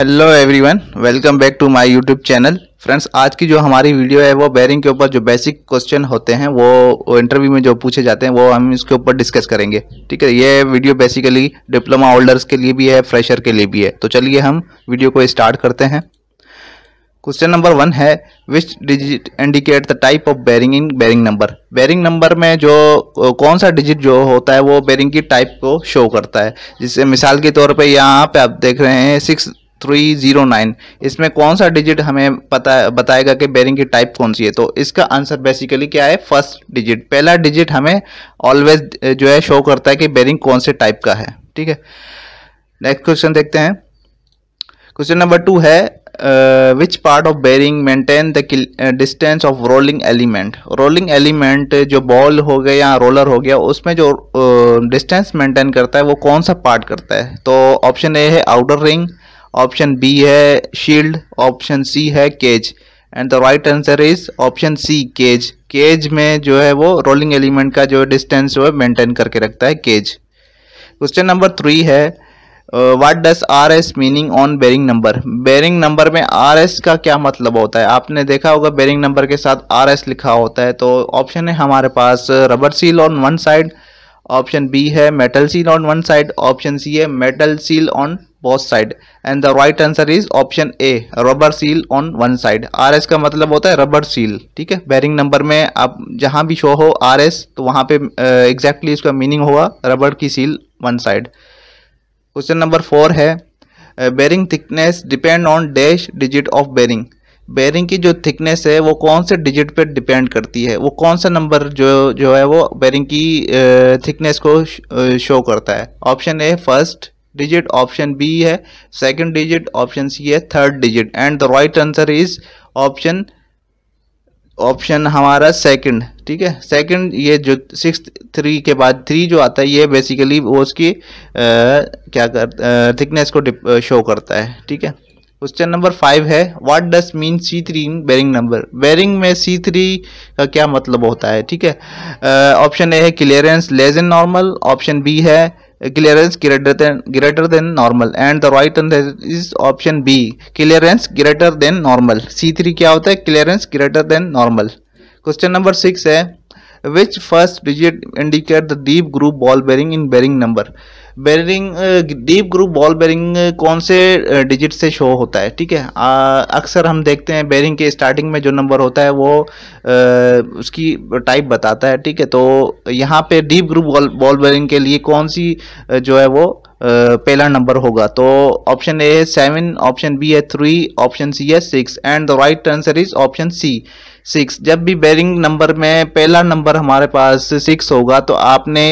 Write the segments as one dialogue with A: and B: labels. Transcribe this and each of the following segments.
A: hello everyone welcome back to my YouTube channel friends आज की जो हमारी वीडियो है वो बैरिंग के ऊपर जो बेसिक क्वेश्चन होते हैं वो इंटरव्यू में जो पूछे जाते हैं वो हम इसके ऊपर डिस्कस करेंगे ठीक है ये वीडियो बेसिकली डिप्लोमा होल्डर्स के लिए भी है फ्रेशर के लिए भी है तो चलिए हम वीडियो को स्टार्ट करते हैं क्वेश्चन नंबर वन है which digit indicate the type of bearing in bearing number bearing number में जो कौन सा डिजिट जो होता है वो बैरिंग की टाइप को शो करता है जिससे मिसाल के तौर पर यहाँ पे आप देख रहे हैं सिक्स थ्री जीरो नाइन इसमें कौन सा डिजिट हमें पता बताएगा कि बेरिंग की टाइप कौन सी है तो इसका आंसर बेसिकली क्या है फर्स्ट डिजिट पहला डिजिट हमें ऑलवेज जो है शो करता है कि बेरिंग कौन से टाइप का है ठीक है नेक्स्ट क्वेश्चन देखते हैं क्वेश्चन नंबर टू है which part of bearing maintain the distance of rolling element rolling element जो बॉल हो गया या रोलर हो गया उसमें जो डिस्टेंस uh, मेंटेन करता है वो कौन सा पार्ट करता है तो ऑप्शन ए है आउटर रिंग ऑप्शन बी है शील्ड ऑप्शन सी है cage and the right answer is option C cage cage में जो है वो रोलिंग एलिमेंट का जो डिस्टेंस वो मेंटेन करके रखता है केज क्वेश्चन नंबर थ्री है what does R S meaning on bearing number bearing number में आर एस का क्या मतलब होता है आपने देखा होगा बेरिंग नंबर के साथ आर एस लिखा होता है तो ऑप्शन है हमारे पास rubber seal on one side option B है metal seal on one side option C है metal seal on both side and the right answer is option A rubber seal on one side RS का मतलब होता है rubber seal ठीक है bearing number में आप जहाँ भी show हो RS तो वहाँ पे exactly uh, इसका meaning होगा rubber की seal one side question number four है bearing thickness depend on dash digit of bearing bearing की जो थिकनेस है वो कौन से डिजिट पे डिपेंड करती है वो कौन सा नंबर जो जो है वो बेरिंग की थिकनेस को शो करता है option A first digit option B है सेकंड डिजिट ऑप्शन सी है third digit and the right answer is option option हमारा सेकंड ठीक है सेकंड ये जो सिक्स थ्री के बाद थ्री जो आता है ये बेसिकली वो उसकी आ, क्या कर थिकनेस को डिप, शो करता है ठीक है क्वेश्चन नंबर फाइव है what does mean C three in bearing number bearing में सी थ्री का क्या मतलब होता है ठीक है ऑप्शन ए है clearance less than normal option B है clearance greater than greater than normal and the right is option B clearance greater than normal C three क्या होता है clearance greater than normal question number six है which first digit indicate the deep groove ball bearing in bearing number bearing deep groove ball bearing कौन से digit uh, से show होता है ठीक है अक्सर हम देखते हैं बेरिंग के स्टार्टिंग में जो नंबर होता है वो uh, उसकी टाइप बताता है ठीक है तो यहाँ पे डीप ग्रुप बॉल बेरिंग के लिए कौन सी uh, जो है वो पहला नंबर होगा तो ऑप्शन ए है सेवन ऑप्शन बी है थ्री ऑप्शन सी है six and the right answer is option C six जब भी बेरिंग नंबर में पहला नंबर हमारे पास सिक्स होगा तो आपने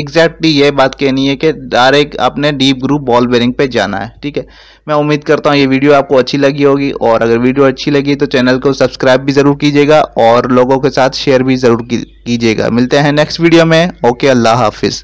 A: एग्जैक्टली ये बात कहनी है कि डायरेक्ट आपने डीप ग्रुप बॉल बेरिंग पे जाना है ठीक है मैं उम्मीद करता हूँ ये वीडियो आपको अच्छी लगी होगी और अगर वीडियो अच्छी लगी तो चैनल को सब्सक्राइब भी ज़रूर कीजिएगा और लोगों के साथ शेयर भी ज़रूर कीजिएगा मिलते हैं नेक्स्ट वीडियो में ओके अल्लाह हाफिज़